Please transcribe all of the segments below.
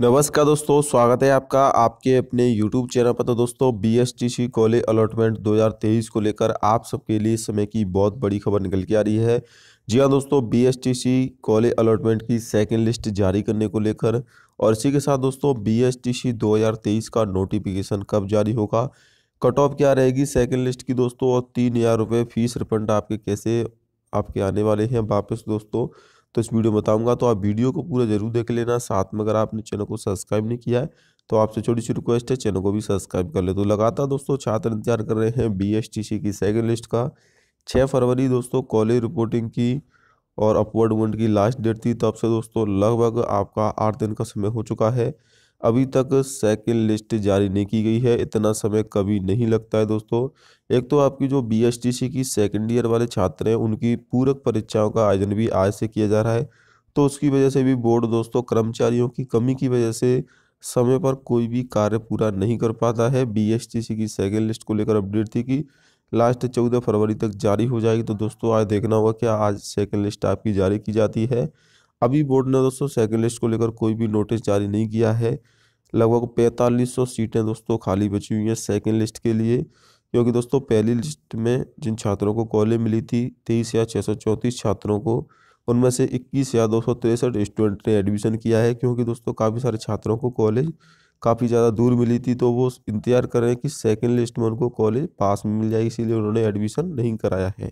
नमस्कार दोस्तों स्वागत है आपका आपके अपने YouTube चैनल पर तो दोस्तों B S T C college allotment 2023 को लेकर आप सबके लिए समय की बहुत बड़ी खबर निकल के आ रही है जी हाँ दोस्तों B S T C college allotment की सेकंड लिस्ट जारी करने को लेकर और इसी के साथ दोस्तों बी एस टी सी 2023 का नोटिफिकेशन कब जारी होगा कट ऑफ क्या रहेगी सेकेंड लिस्ट की दोस्तों और तीन हज़ार रुपये फीस रिफंड आपके कैसे आपके आने वाले हैं वापस दोस्तों तो इस वीडियो में बताऊंगा तो आप वीडियो को पूरा जरूर देख लेना साथ में अगर आपने चैनल को सब्सक्राइब नहीं किया है तो आपसे छोटी सी रिक्वेस्ट है चैनल को भी सब्सक्राइब कर ले तो लगातार दोस्तों छात्र इंतजार कर रहे हैं बी की सेकेंड लिस्ट का छः फरवरी दोस्तों कॉलेज रिपोर्टिंग की और अपवर्ड की लास्ट डेट थी तब से दोस्तों लगभग आपका आठ दिन का समय हो चुका है अभी तक सेकेंड लिस्ट जारी नहीं की गई है इतना समय कभी नहीं लगता है दोस्तों एक तो आपकी जो बी की सेकेंड ईयर वाले छात्र हैं उनकी पूरक परीक्षाओं का आयोजन भी आज से किया जा रहा है तो उसकी वजह से भी बोर्ड दोस्तों कर्मचारियों की कमी की वजह से समय पर कोई भी कार्य पूरा नहीं कर पाता है बी की सेकेंड लिस्ट को लेकर अपडेट थी कि लास्ट चौदह फरवरी तक जारी हो जाएगी तो दोस्तों आज देखना होगा क्या आज सेकेंड लिस्ट आपकी जारी की जाती है अभी बोर्ड ने दोस्तों सेकेंड लिस्ट को लेकर कोई भी नोटिस जारी नहीं किया है लगभग पैंतालीस सौ सीटें दोस्तों खाली बची हुई हैं सेकेंड लिस्ट के लिए क्योंकि दोस्तों पहली लिस्ट में जिन छात्रों को कॉलेज मिली थी तेईस हज़ार छः सौ चौंतीस छात्रों को उनमें से इक्कीस हज़ार दो सौ तिरसठ स्टूडेंट ने एडमिशन किया है क्योंकि दोस्तों काफ़ी सारे छात्रों को कॉलेज काफ़ी ज़्यादा दूर मिली थी तो वो इंतजार कर रहे हैं कि सेकेंड लिस्ट में उनको कॉलेज पास में मिल जाएगी इसीलिए उन्होंने एडमिशन नहीं कराया है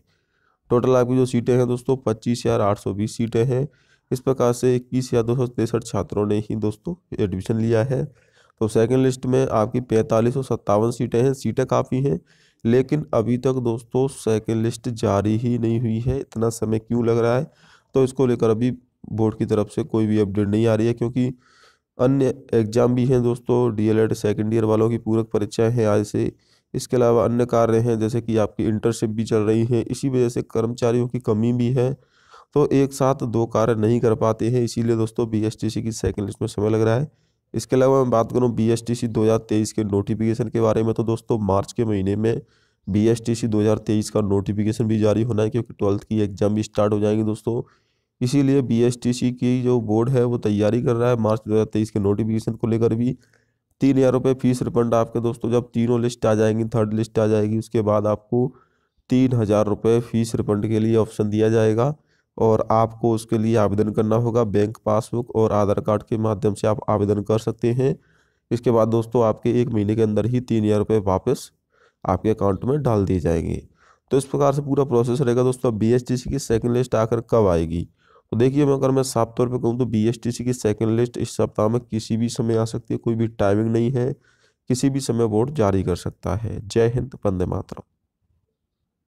टोटल आपकी जो सीटें हैं दोस्तों पच्चीस हज़ार आठ सौ बीस सीटें हैं इस प्रकार से इक्कीस या दो छात्रों ने ही दोस्तों एडमिशन लिया है तो सेकंड लिस्ट में आपकी पैंतालीस सत्तावन सीटें हैं सीटें काफ़ी हैं लेकिन अभी तक दोस्तों सेकंड लिस्ट जारी ही नहीं हुई है इतना समय क्यों लग रहा है तो इसको लेकर अभी बोर्ड की तरफ से कोई भी अपडेट नहीं आ रही है क्योंकि अन्य एग्जाम भी हैं दोस्तों डीएलएड सेकंड ईयर वालों की पूरक परीक्षाएँ हैं आज से इसके अलावा अन्य कार्य हैं जैसे कि आपकी इंटर्नशिप भी चल रही है इसी वजह से कर्मचारियों की कमी भी है तो एक साथ दो कार्य नहीं कर पाते हैं इसीलिए दोस्तों बी की सेकेंड लिस्ट में समय लग रहा है इसके अलावा मैं बात करूँ बी एस के नोटिफिकेशन के बारे में तो दोस्तों मार्च के महीने में बी एस तेईस का नोटिफिकेशन भी जारी होना है क्योंकि ट्वेल्थ की एग्ज़ाम भी स्टार्ट हो जाएंगे दोस्तों इसीलिए बी एस की जो बोर्ड है वो तैयारी कर रहा है मार्च 2023 के नोटिफिकेशन को लेकर भी तीन हज़ार रुपये फीस रिफंड आपके दोस्तों जब तीनों लिस्ट आ जाएंगी थर्ड लिस्ट आ जाएगी उसके बाद आपको तीन हज़ार रुपये फीस रिफंड के लिए ऑप्शन दिया जाएगा और आपको उसके लिए आवेदन करना होगा बैंक पासबुक और आधार कार्ड के माध्यम से आप आवेदन कर सकते हैं इसके बाद दोस्तों आपके एक महीने के अंदर ही तीन हज़ार रुपये वापस आपके अकाउंट में डाल दिए जाएंगे तो इस प्रकार से पूरा प्रोसेस रहेगा दोस्तों बी की सेकेंड लिस्ट आकर कब आएगी तो देखिए मैं अगर मैं साफ तौर पर कहूँ तो बी की सेकेंड लिस्ट इस सप्ताह में किसी भी समय आ सकती है कोई भी टाइमिंग नहीं है किसी भी समय बोर्ड जारी कर सकता है जय हिंद वंदे मातरम